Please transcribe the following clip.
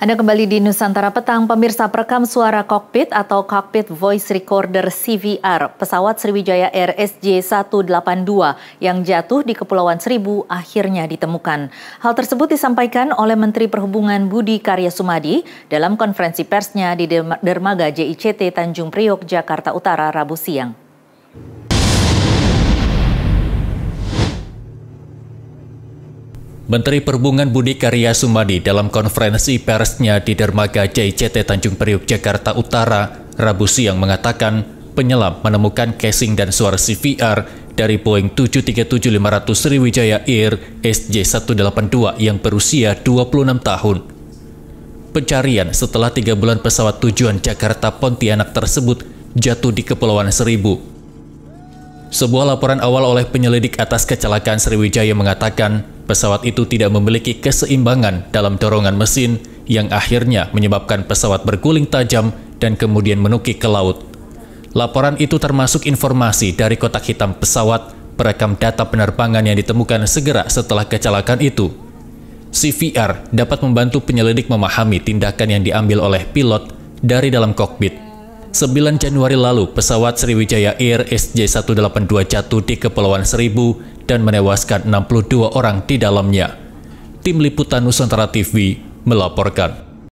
Anda kembali di Nusantara Petang, pemirsa perekam suara kokpit atau cockpit voice recorder CVR pesawat Sriwijaya Air SJ182 yang jatuh di Kepulauan Seribu akhirnya ditemukan. Hal tersebut disampaikan oleh Menteri Perhubungan Budi Karya Sumadi dalam konferensi persnya di Dermaga JICT Tanjung Priok, Jakarta Utara, Rabu siang. Menteri Perhubungan Budi Karya Sumadi dalam konferensi persnya di Dermaga JCT Tanjung Priuk, Jakarta Utara, Rabu siang mengatakan penyelam menemukan casing dan suara CVR dari Boeing 737-500 Sriwijaya Air SJ182 yang berusia 26 tahun. Pencarian setelah tiga bulan pesawat tujuan Jakarta Pontianak tersebut jatuh di Kepulauan Seribu. Sebuah laporan awal oleh penyelidik atas kecelakaan Sriwijaya mengatakan pesawat itu tidak memiliki keseimbangan dalam dorongan mesin yang akhirnya menyebabkan pesawat berguling tajam dan kemudian menukik ke laut. Laporan itu termasuk informasi dari kotak hitam pesawat perekam data penerbangan yang ditemukan segera setelah kecelakaan itu. CVR dapat membantu penyelidik memahami tindakan yang diambil oleh pilot dari dalam kokpit. 9 Januari lalu, pesawat Sriwijaya Air SJ182 jatuh di Kepulauan Seribu dan menewaskan 62 orang di dalamnya. Tim Liputan Nusantara TV melaporkan.